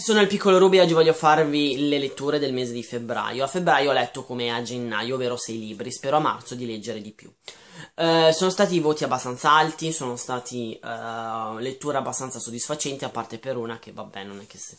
sono il piccolo Ruby e oggi voglio farvi le letture del mese di febbraio. A febbraio ho letto come a gennaio, ovvero sei libri, spero a marzo di leggere di più. Eh, sono stati voti abbastanza alti, sono stati eh, letture abbastanza soddisfacenti, a parte per una che vabbè non è che, se,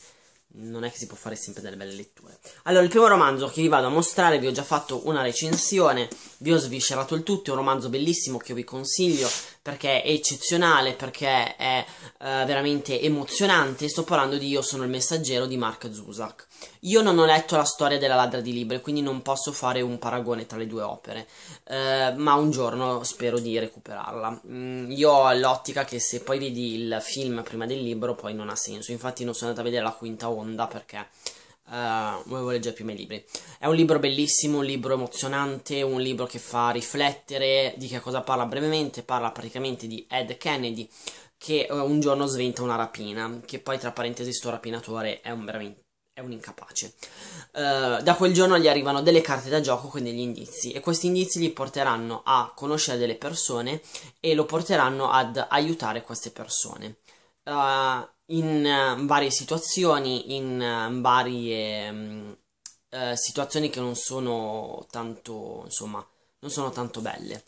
non è che si può fare sempre delle belle letture. Allora, il primo romanzo che vi vado a mostrare, vi ho già fatto una recensione vi ho sviscerato il tutto, è un romanzo bellissimo che io vi consiglio perché è eccezionale, perché è eh, veramente emozionante. Sto parlando di Io sono il messaggero di Mark Zusak. Io non ho letto la storia della ladra di libri, quindi non posso fare un paragone tra le due opere, eh, ma un giorno spero di recuperarla. Mm, io ho l'ottica che se poi vedi il film prima del libro poi non ha senso, infatti non sono andata a vedere la quinta onda perché Uh, volevo leggere più i miei libri. È un libro bellissimo, un libro emozionante, un libro che fa riflettere di che cosa parla brevemente. Parla praticamente di Ed Kennedy che eh, un giorno sventa una rapina, che poi tra parentesi sto rapinatore è un veramente è un incapace. Uh, da quel giorno gli arrivano delle carte da gioco con degli indizi e questi indizi li porteranno a conoscere delle persone e lo porteranno ad aiutare queste persone. Uh, in ehm, varie situazioni, in ehm, varie mm, eh, situazioni che non sono tanto, insomma, non sono tanto belle.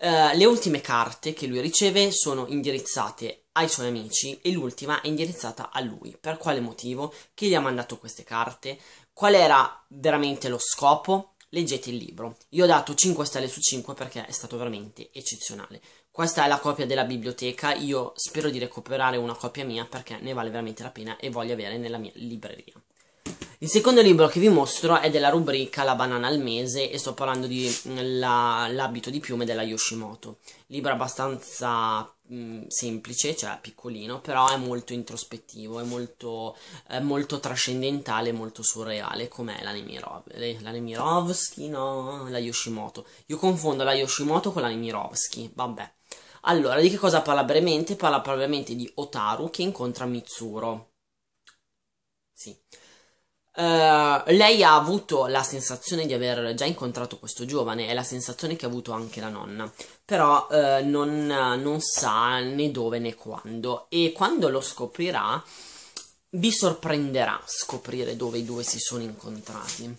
Eh, le ultime carte che lui riceve sono indirizzate ai suoi amici e l'ultima è indirizzata a lui. Per quale motivo? Chi gli ha mandato queste carte? Qual era veramente lo scopo? Leggete il libro. Io ho dato 5 stelle su 5 perché è stato veramente eccezionale. Questa è la copia della biblioteca, io spero di recuperare una copia mia perché ne vale veramente la pena e voglio avere nella mia libreria. Il secondo libro che vi mostro è della rubrica La banana al mese e sto parlando di mm, L'abito di piume della Yoshimoto. Libro abbastanza mh, mm, semplice, cioè piccolino, però è molto introspettivo, è molto, è molto trascendentale, molto surreale, com'è la, eh, la Nemirovsky, no, la Yoshimoto. Io confondo la Yoshimoto con la Nemirovsky, vabbè. Allora, di che cosa parla brevemente? Parla brevemente di Otaru che incontra Mitsuro. Sì. Uh, lei ha avuto la sensazione di aver già incontrato questo giovane, è la sensazione che ha avuto anche la nonna, però uh, non, non, sa né dove né quando e quando lo scoprirà vi sorprenderà scoprire dove i due si sono incontrati.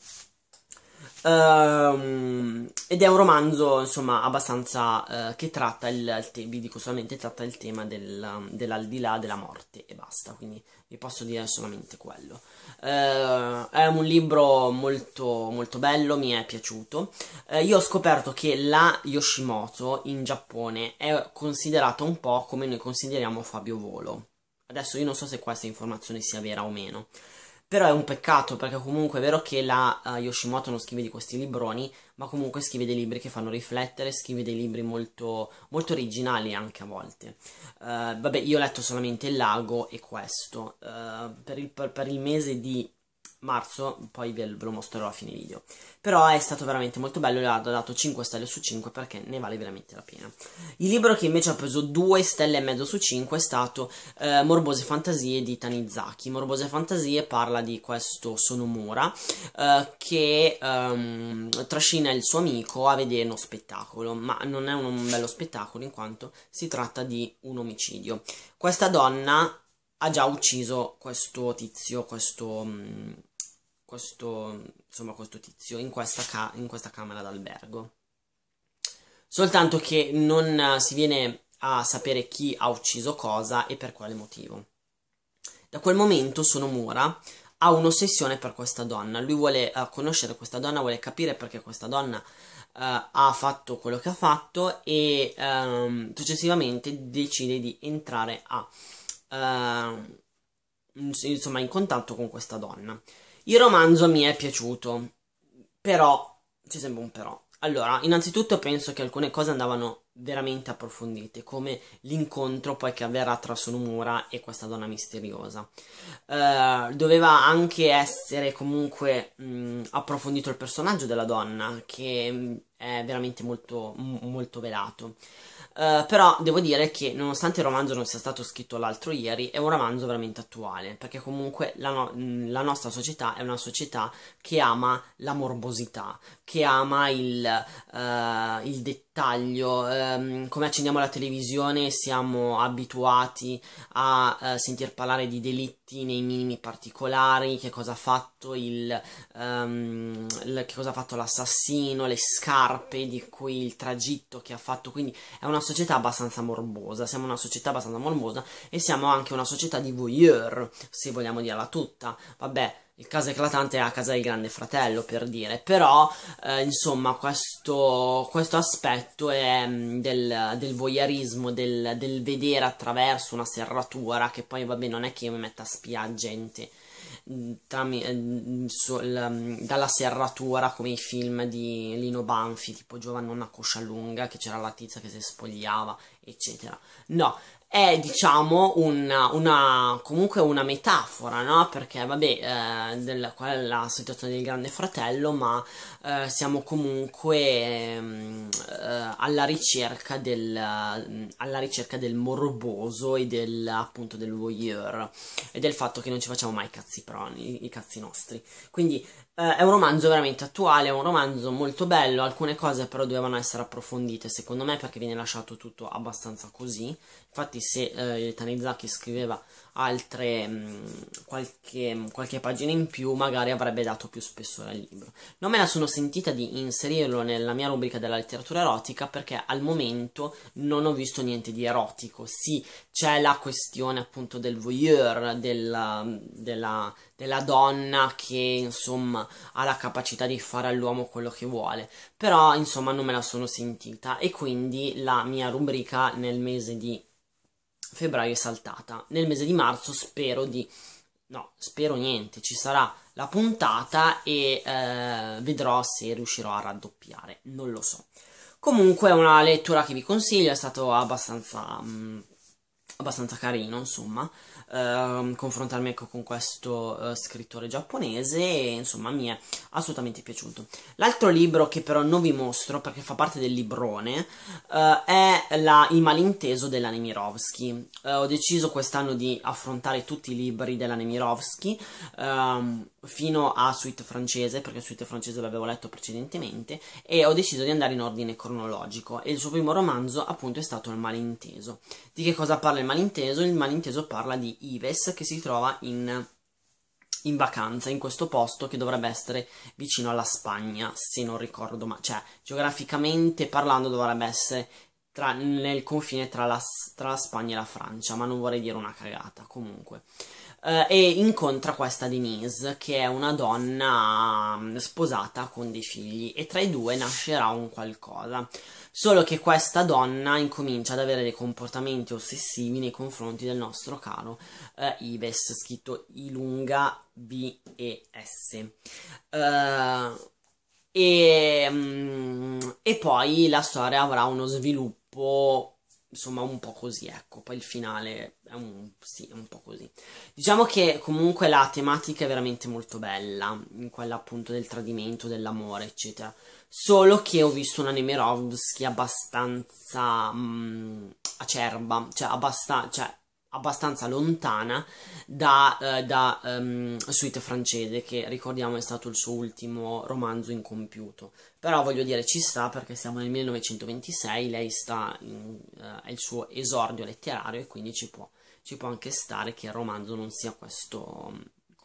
Um, ed è un romanzo, insomma, abbastanza uh, che tratta il, te- vi dico solamente tratta il tema del, dell'aldilà della morte e basta, quindi vi posso dire solamente quello. Uh, è un libro molto, molto bello, mi è piaciuto. Uh, io ho scoperto che la Yoshimoto in Giappone è considerata un po' come noi consideriamo Fabio Volo. Adesso io non so se questa informazione sia vera o meno. Però è un peccato perché comunque è vero che la uh, Yoshimoto non scrive di questi libroni, ma comunque scrive dei libri che fanno riflettere, scrive dei libri molto, molto originali anche a volte. Uh, vabbè, io ho letto solamente Il lago e questo. Uh, per, il, per, per il mese di marzo, poi ve lo mostrerò a fine video. Però è stato veramente molto bello, le ho dato 5 stelle su 5 perché ne vale veramente la pena. Il libro che invece ha preso 2 stelle e mezzo su 5 è stato eh, Morbose Fantasie di Tanizaki. Morbose Fantasie parla di questo Sonomura eh, che ehm, trascina il suo amico a vedere uno spettacolo, ma non è un bello spettacolo in quanto si tratta di un omicidio. Questa donna ha già ucciso questo tizio, questo... Mh, mm, questo, insomma, questo tizio in questa, ca- in questa camera d'albergo. Soltanto che non eh, si viene a sapere chi ha ucciso cosa e per quale motivo. Da quel momento Sonomura ha un'ossessione per questa donna. Lui vuole uh, conoscere questa donna, vuole capire perché questa donna uh, ha fatto quello che ha fatto e um, successivamente decide di entrare a uh, insomma in contatto con questa donna. Il romanzo mi è piaciuto, però ci sembra un però. Allora, innanzitutto penso che alcune cose andavano veramente approfondite, come l'incontro poi che avverrà tra Sonomura e questa donna misteriosa. Uh, doveva anche essere comunque mh, approfondito il personaggio della donna, che mh, è veramente molto, m- molto velato. Eh, però devo dire che nonostante il romanzo non sia stato scritto l'altro ieri, è un romanzo veramente attuale, perché comunque la, no- mm, la nostra società è una società che ama la morbosità, che ama il, uh, il dettaglio dettaglio, ehm, come accendiamo la televisione siamo abituati a eh, sentir parlare di delitti nei minimi particolari, che cosa ha fatto, il, ehm, il, che cosa ha fatto l'assassino, le scarpe di cui il tragitto che ha fatto, quindi è una società abbastanza morbosa, siamo una società abbastanza morbosa e siamo anche una società di voyeur, se vogliamo dirla tutta, vabbè il caso eclatante è a casa del grande fratello, per dire, però eh, insomma questo, questo aspetto è, mm, del, del voyeurismo, del, del, vedere attraverso una serratura, che poi vabbè non è che io mi metta a spiare gente mm, tram- eh, mh, mm, sul, dalla serratura come i film di Lino Banfi, tipo una coscia lunga che c'era la tizia che si spogliava, eccetera. No, è diciamo una, una, comunque una metafora, no? Perché vabbè, eh, del, qual è la situazione del grande fratello, ma eh, siamo comunque ehm, eh, alla, ricerca del, mm, alla ricerca del morboso e del appunto del voyeur e del fatto che non ci facciamo mai cazzi proni, i cazzi nostri. Quindi eh, è un romanzo veramente attuale, è un romanzo molto bello, alcune cose però dovevano essere approfondite secondo me perché viene lasciato tutto abbastanza così. Infatti Tanizaki, se eh, Tanizaki scriveva altre, mh, mm, qualche, mm, qualche, pagina in più, magari avrebbe dato più spessore al libro. Non me la sono sentita di inserirlo nella mia rubrica della letteratura erotica perché al momento non ho visto niente di erotico. Sì, c'è la questione appunto del voyeur, della, mm, della, della donna che insomma ha la capacità di fare all'uomo quello che vuole, però insomma non me la sono sentita e quindi la mia rubrica nel mese di febbraio è saltata. Nel mese di marzo spero di... No, spero niente, ci sarà la puntata e eh, vedrò se riuscirò a raddoppiare, non lo so. Comunque è una lettura che vi consiglio, è stato abbastanza... Mh, mm, abbastanza carino, insomma, ehm, confrontarmi ecco con questo eh, scrittore giapponese e insomma mi è assolutamente piaciuto. L'altro libro che però non vi mostro perché fa parte del librone eh, è la, Il malinteso della Nemirovsky. Eh, ho deciso quest'anno di affrontare tutti i libri della Nemirovsky ehm, fino a Suite francese perché Suite francese l'avevo letto precedentemente e ho deciso di andare in ordine cronologico e il suo primo romanzo appunto è stato Il malinteso. Di che cosa parla il malinteso, il malinteso parla di Ives che si trova in, in vacanza in questo posto che dovrebbe essere vicino alla Spagna, se non ricordo, ma cioè geograficamente parlando dovrebbe essere tra, nel confine tra la, tra la Spagna e la Francia, ma non vorrei dire una cagata comunque eh, e incontra questa Denise, che è una donna mm, sposata con dei figli, e tra i due nascerà un qualcosa. Solo che questa donna incomincia ad avere dei comportamenti ossessivi nei confronti del nostro caro eh, Ives, scritto Ilunga B E S. Uh, e, mm, e poi la storia avrà uno sviluppo insomma un po' così, ecco, poi il finale è un, sì, è un po' così. Diciamo che comunque la tematica è veramente molto bella, in quella appunto del tradimento, dell'amore, eccetera. Solo che ho visto una Nemirovsky abbastanza mh, mm, acerba, cioè, abbastanza cioè abbastanza lontana da, eh, da um, Suite francese, che ricordiamo è stato il suo ultimo romanzo incompiuto. Però voglio dire, ci sta perché siamo nel 1926, lei sta in, eh, è il suo esordio letterario e quindi ci può, ci può, anche stare che il romanzo non sia questo,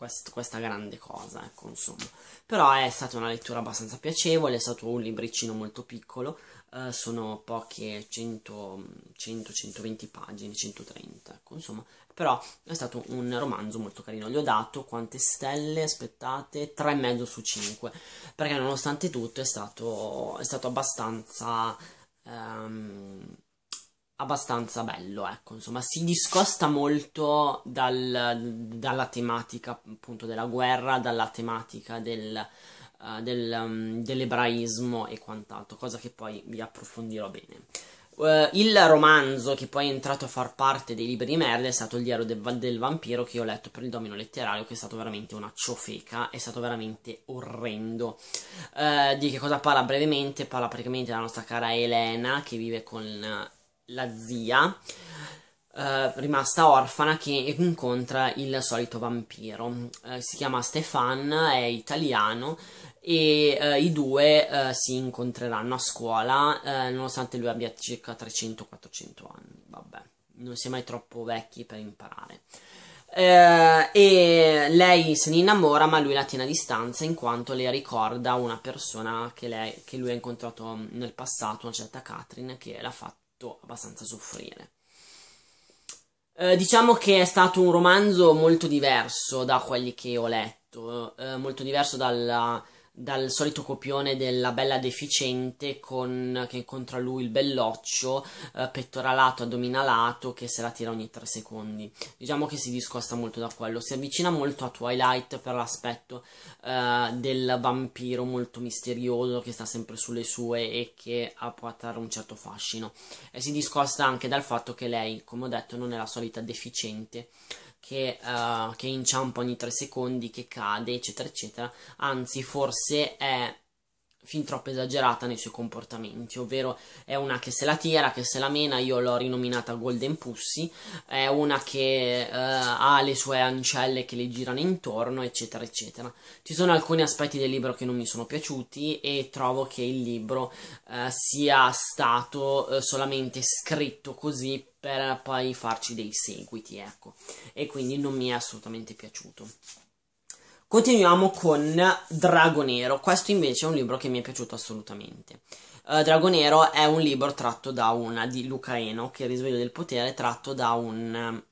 quest, questa grande cosa, ecco, insomma. Però è stata una lettura abbastanza piacevole, è stato un libricino molto piccolo, eh, sono poche 100-120 pagine, 130, ecco, insomma. Però è stato un romanzo molto carino. Gli ho dato quante stelle? Aspettate, 3,5 su 5, perché nonostante tutto è stato, è stato abbastanza... Um, abbastanza bello, ecco, insomma, si discosta molto dal, dalla tematica appunto della guerra, dalla tematica del, uh, del, um, dell'ebraismo e quant'altro, cosa che poi vi approfondirò bene. Uh, il romanzo che poi è entrato a far parte dei libri di Merle è stato Il diario del, del vampiro che ho letto per il domino letterario, che è stato veramente una ciofeca, è stato veramente orrendo. Uh, di che cosa parla brevemente? Parla praticamente della nostra cara Elena che vive con la zia eh, rimasta orfana che incontra il solito vampiro. Eh, si chiama Stefan, è italiano e eh, i due eh, si incontreranno a scuola eh, nonostante lui abbia circa 300-400 anni. Vabbè, non si è mai troppo vecchi per imparare. Uh, e lei se ne innamora, ma lui la tiene a distanza in quanto le ricorda una persona che, lei, che lui ha incontrato nel passato, una certa Catherine, che l'ha fatto fatto abbastanza soffrire. Eh, diciamo che è stato un romanzo molto diverso da quelli che ho letto, eh, molto diverso dalla, dal solito copione della bella deficiente con, che incontra lui il belloccio, eh, pettoralato, addominalato, che se la tira ogni 3 secondi. Diciamo che si discosta molto da quello, si avvicina molto a Twilight per l'aspetto eh, del vampiro molto misterioso che sta sempre sulle sue e che ha può attrarre un certo fascino. E si discosta anche dal fatto che lei, come ho detto, non è la solita deficiente, che, uh, che inciampa ogni 3 secondi, che cade, eccetera, eccetera. Anzi, forse è fin troppo esagerata nei suoi comportamenti, ovvero è una che se la tira, che se la mena, io l'ho rinominata Golden Pussy, è una che eh, ha le sue ancelle che le girano intorno, eccetera, eccetera. Ci sono alcuni aspetti del libro che non mi sono piaciuti e trovo che il libro eh, sia stato eh, solamente scritto così per poi farci dei seguiti, ecco, e quindi non mi è assolutamente piaciuto. Continuiamo con Drago Nero. Questo invece è un libro che mi è piaciuto assolutamente. Uh, Drago Nero è un libro tratto da una di Luca Eno, che è il Risveglio del Potere, tratto da un ehm,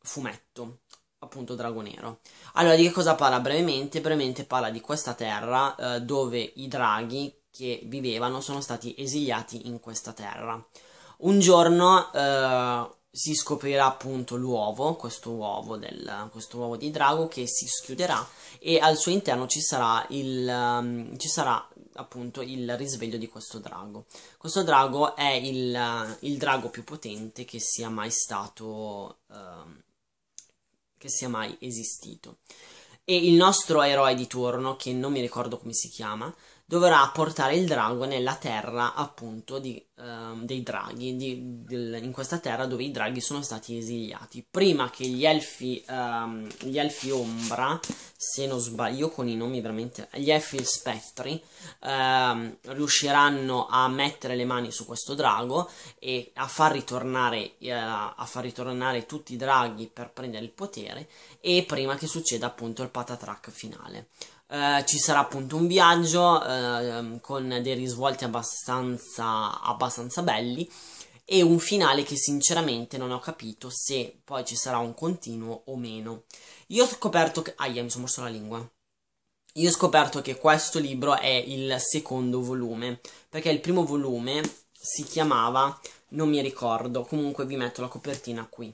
fumetto, appunto Drago Nero. Allora, di che cosa parla brevemente? Brevemente parla di questa terra uh, dove i draghi che vivevano sono stati esiliati in questa terra. Un giorno... Uh, si scoprirà appunto l'uovo, questo uovo, del, questo uovo di drago che si schiuderà e al suo interno ci sarà, il, um, ci sarà appunto il risveglio di questo drago. Questo drago è il, uh, il drago più potente che sia mai stato, uh, che sia mai esistito. E il nostro eroe di turno, che non mi ricordo come si chiama, dovrà portare il drago nella terra appunto di, um, dei draghi, di, del, in questa terra dove i draghi sono stati esiliati, prima che gli elfi, um, gli elfi ombra, se non sbaglio con i nomi veramente, gli elfi spettri, um, riusciranno a mettere le mani su questo drago e a far, ritornare, uh, a far ritornare tutti i draghi per prendere il potere e prima che succeda appunto il patatrack finale. Eh, ci sarà appunto un viaggio eh, con dei risvolti abbastanza, abbastanza belli e un finale che sinceramente non ho capito se poi ci sarà un continuo o meno. Io ho scoperto che... Aia, mi sono morso la lingua. Io ho scoperto che questo libro è il secondo volume, perché il primo volume si chiamava, non mi ricordo, comunque vi metto la copertina qui.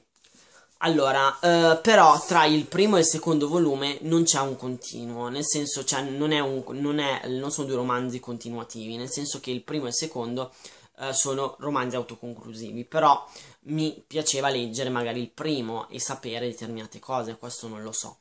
Allora, eh, però tra il primo e il secondo volume non c'è un continuo, nel senso, cioè, non, un, non, è, non, sono due romanzi continuativi, nel senso che il primo e il secondo eh, sono romanzi autoconclusivi, però mi piaceva leggere magari il primo e sapere determinate cose, questo non lo so.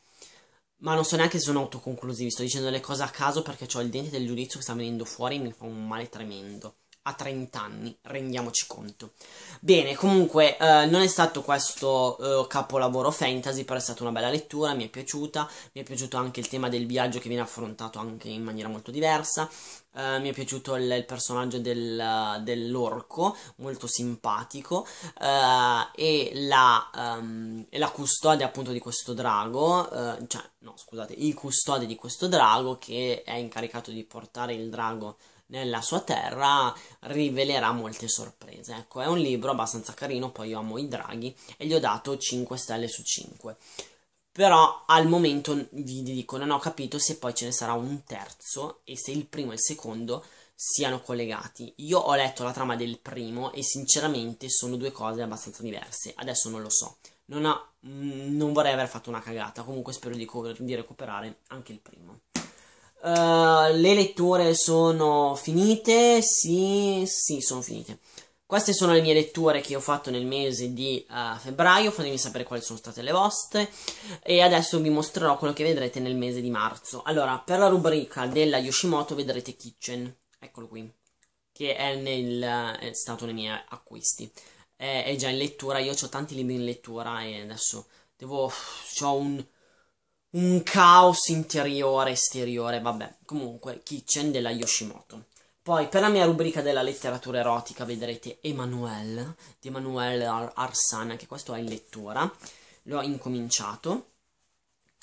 Ma non so neanche se sono autoconclusivi, sto dicendo le cose a caso perché ho il dente del giudizio che sta venendo fuori e mi fa un male tremendo a 30 anni, rendiamoci conto. Bene, comunque eh, non è stato questo eh, capolavoro fantasy, però è stata una bella lettura, mi è piaciuta, mi è piaciuto anche il tema del viaggio che viene affrontato anche in maniera molto diversa, eh, mi è piaciuto il, il personaggio del, dell'orco, molto simpatico, eh, e la, um, e, la, custode appunto di questo drago, eh, cioè no scusate, il custode di questo drago che è incaricato di portare il drago nella sua terra rivelerà molte sorprese. Ecco, è un libro abbastanza carino, poi io amo i draghi e gli ho dato 5 stelle su 5. Però al momento vi dico, non ho capito se poi ce ne sarà un terzo e se il primo e il secondo siano collegati. Io ho letto la trama del primo e sinceramente sono due cose abbastanza diverse. Adesso non lo so. Non, ha, mm, non vorrei aver fatto una cagata, comunque spero di, di recuperare anche il primo. Uh, le letture sono finite? Sì, sì, sono finite. Queste sono le mie letture che ho fatto nel mese di uh, febbraio, fatemi sapere quali sono state le vostre e adesso vi mostrerò quello che vedrete nel mese di marzo. Allora, per la rubrica della Yoshimoto vedrete Kitchen, eccolo qui, che è, nel, è stato nei miei acquisti. È, è, già in lettura, io ho tanti libri in lettura e adesso devo... ho un un caos interiore, esteriore, vabbè, comunque, Kitchen della Yoshimoto. Poi, per la mia rubrica della letteratura erotica, vedrete Emanuele, di Emanuele Ar- Arsana, che questo è in lettura. L'ho incominciato.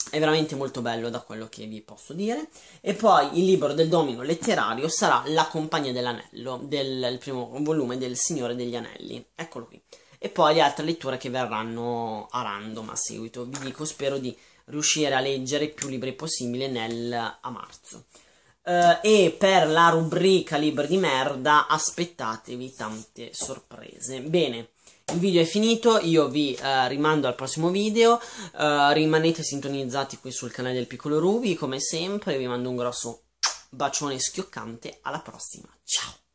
È veramente molto bello da quello che vi posso dire. E poi il libro del domino letterario sarà La compagnia dell'anello, del primo volume del Signore degli Anelli. Eccolo qui. E poi le altre letture che verranno a random a seguito. Vi dico, spero di riuscire a leggere più libri possibile nel, a marzo. Uh, e per la rubrica libri di merda aspettatevi tante sorprese. Bene, il video è finito, io vi uh, rimando al prossimo video, uh, rimanete sintonizzati qui sul canale del Piccolo Ruby, come sempre vi mando un grosso bacione schioccante, alla prossima, ciao!